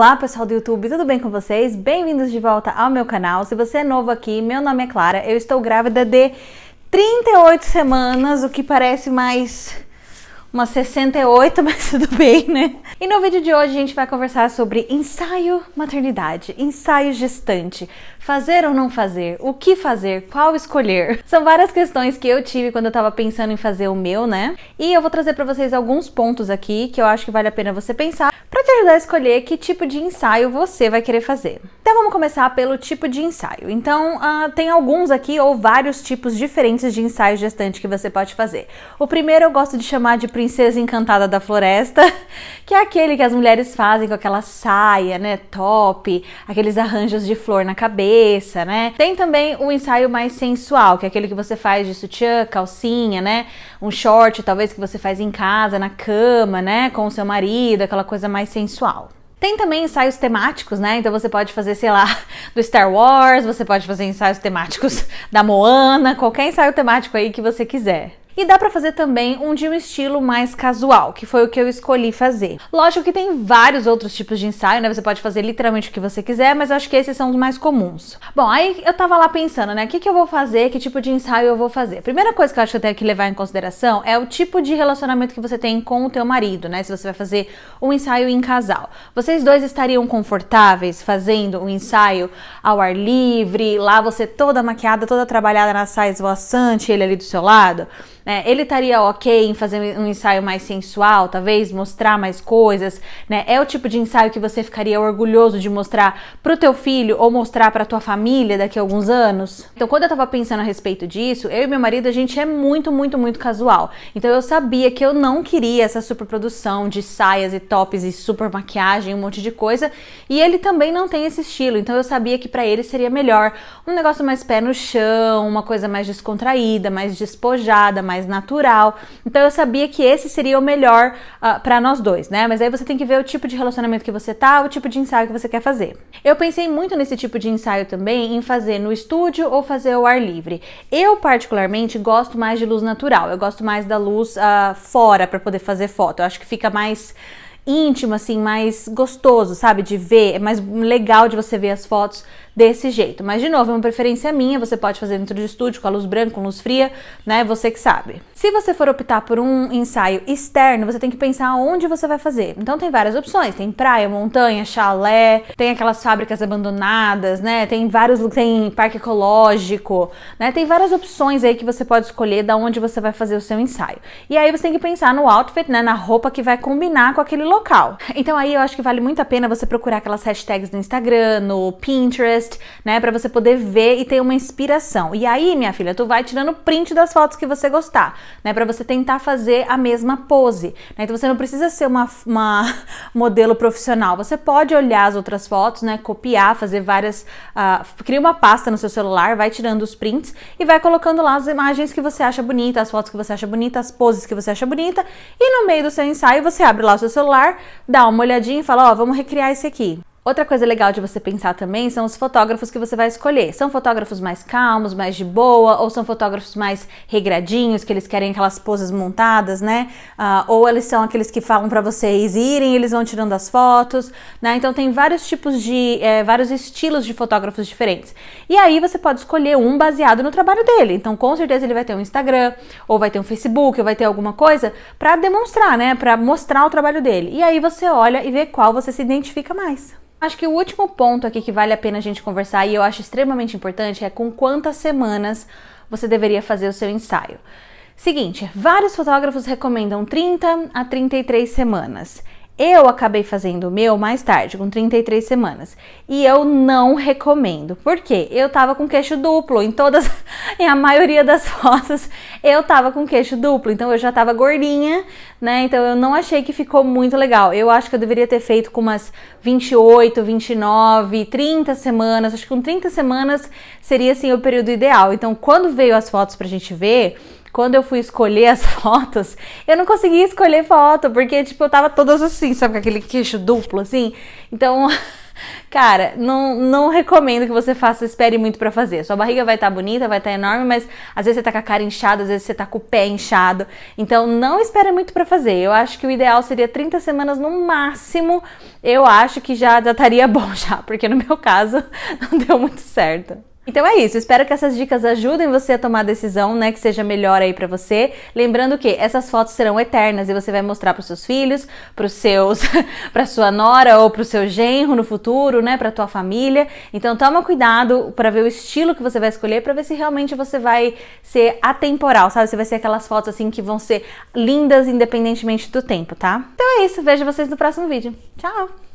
Olá pessoal do YouTube, tudo bem com vocês? Bem-vindos de volta ao meu canal. Se você é novo aqui, meu nome é Clara, eu estou grávida de 38 semanas, o que parece mais umas 68, mas tudo bem, né? E no vídeo de hoje a gente vai conversar sobre ensaio maternidade, ensaio gestante, fazer ou não fazer, o que fazer, qual escolher. São várias questões que eu tive quando eu tava pensando em fazer o meu, né? E eu vou trazer para vocês alguns pontos aqui que eu acho que vale a pena você pensar ajudar a escolher que tipo de ensaio você vai querer fazer. Então vamos começar pelo tipo de ensaio. Então uh, tem alguns aqui ou vários tipos diferentes de ensaio gestante que você pode fazer. O primeiro eu gosto de chamar de princesa encantada da floresta, que é aquele que as mulheres fazem com aquela saia, né, top, aqueles arranjos de flor na cabeça, né. Tem também o ensaio mais sensual, que é aquele que você faz de sutiã, calcinha, né, um short talvez que você faz em casa, na cama, né, com o seu marido, aquela coisa mais sensual sensual. Tem também ensaios temáticos, né? Então você pode fazer, sei lá, do Star Wars, você pode fazer ensaios temáticos da Moana, qualquer ensaio temático aí que você quiser. E dá para fazer também um de um estilo mais casual, que foi o que eu escolhi fazer. Lógico que tem vários outros tipos de ensaio, né? Você pode fazer literalmente o que você quiser, mas acho que esses são os mais comuns. Bom, aí eu tava lá pensando, né? O que, que eu vou fazer? Que tipo de ensaio eu vou fazer? Primeira coisa que eu acho que eu tenho que levar em consideração é o tipo de relacionamento que você tem com o teu marido, né? Se você vai fazer um ensaio em casal. Vocês dois estariam confortáveis fazendo um ensaio ao ar livre, lá você toda maquiada, toda trabalhada na saia esvoaçante, ele ali do seu lado? Né? Ele estaria ok em fazer um ensaio mais sensual, talvez mostrar mais coisas, né? É o tipo de ensaio que você ficaria orgulhoso de mostrar pro teu filho ou mostrar pra tua família daqui a alguns anos? Então, quando eu tava pensando a respeito disso, eu e meu marido, a gente é muito, muito, muito casual. Então, eu sabia que eu não queria essa superprodução de saias e tops e super maquiagem, um monte de coisa, e ele também não tem esse estilo. Então, eu sabia que para ele seria melhor um negócio mais pé no chão, uma coisa mais descontraída, mais despojada, mais mais natural. Então eu sabia que esse seria o melhor uh, ah, para nós dois, né? Mas aí você tem que ver o tipo de relacionamento que você tá, o tipo de ensaio que você quer fazer. Eu pensei muito nesse tipo de ensaio também em fazer no estúdio ou fazer ao ar livre. Eu particularmente gosto mais de luz natural. Eu gosto mais da luz uh, fora para poder fazer foto. Eu acho que fica mais íntimo, assim, mais gostoso, sabe? De ver, é mais legal de você ver as fotos desse jeito. Mas, de novo, é uma preferência minha, você pode fazer dentro de estúdio, com a luz branca, com luz fria, né? Você que sabe. Se você for optar por um ensaio externo, você tem que pensar onde você vai fazer. Então tem várias opções, tem praia, montanha, chalé, tem aquelas fábricas abandonadas, né? Tem vários, tem parque ecológico, né? Tem várias opções aí que você pode escolher da onde você vai fazer o seu ensaio. E aí você tem que pensar no outfit, né, na roupa que vai combinar com aquele local. Então aí eu acho que vale muito a pena você procurar aquelas hashtags no Instagram, no Pinterest, né, para você poder ver e ter uma inspiração. E aí, minha filha, tu vai tirando print das fotos que você gostar né? Para você tentar fazer a mesma pose. Né? Então você não precisa ser uma, uma modelo profissional. Você pode olhar as outras fotos, né? Copiar, fazer várias. Uh, cria uma pasta no seu celular, vai tirando os prints e vai colocando lá as imagens que você acha bonita, as fotos que você acha bonita, as poses que você acha bonita. E no meio do seu ensaio você abre lá o seu celular, dá uma olhadinha e fala: Ó, oh, vamos recriar esse aqui. Outra coisa legal de você pensar também são os fotógrafos que você vai escolher. São fotógrafos mais calmos, mais de boa, ou são fotógrafos mais regradinhos, que eles querem aquelas poses montadas, né? Uh, ou eles são aqueles que falam para vocês irem, eles vão tirando as fotos, né? Então tem vários tipos de, é, vários estilos de fotógrafos diferentes. E aí você pode escolher um baseado no trabalho dele. Então com certeza ele vai ter um Instagram, ou vai ter um Facebook, ou vai ter alguma coisa para demonstrar, né? Para mostrar o trabalho dele. E aí você olha e vê qual você se identifica mais. Acho que o último ponto aqui que vale a pena a gente conversar e eu acho extremamente importante é com quantas semanas você deveria fazer o seu ensaio. Seguinte, vários fotógrafos recomendam 30 a 33 semanas. Eu acabei fazendo o meu mais tarde, com 33 semanas, e eu não recomendo. porque Eu tava com queixo duplo em todas, em a maioria das fotos, eu tava com queixo duplo, então eu já tava gordinha, né? Então eu não achei que ficou muito legal. Eu acho que eu deveria ter feito com umas 28, 29, 30 semanas. Acho que com 30 semanas seria assim o período ideal. Então quando veio as fotos pra gente ver, quando eu fui escolher as fotos, eu não conseguia escolher foto, porque, tipo, eu tava todas assim, sabe, com aquele queixo duplo, assim. Então, cara, não, não recomendo que você faça, espere muito para fazer. Sua barriga vai estar tá bonita, vai estar tá enorme, mas às vezes você tá com a cara inchada, às vezes você tá com o pé inchado. Então, não espere muito para fazer. Eu acho que o ideal seria 30 semanas no máximo. Eu acho que já, já estaria bom já, porque no meu caso, não deu muito certo. Então é isso, espero que essas dicas ajudem você a tomar a decisão, né, que seja melhor aí para você. Lembrando que essas fotos serão eternas e você vai mostrar para seus filhos, para seus, para sua nora ou para o seu genro no futuro, né, para tua família. Então toma cuidado para ver o estilo que você vai escolher, para ver se realmente você vai ser atemporal, sabe? Se vai ser aquelas fotos assim que vão ser lindas independentemente do tempo, tá? Então é isso, vejo vocês no próximo vídeo. Tchau.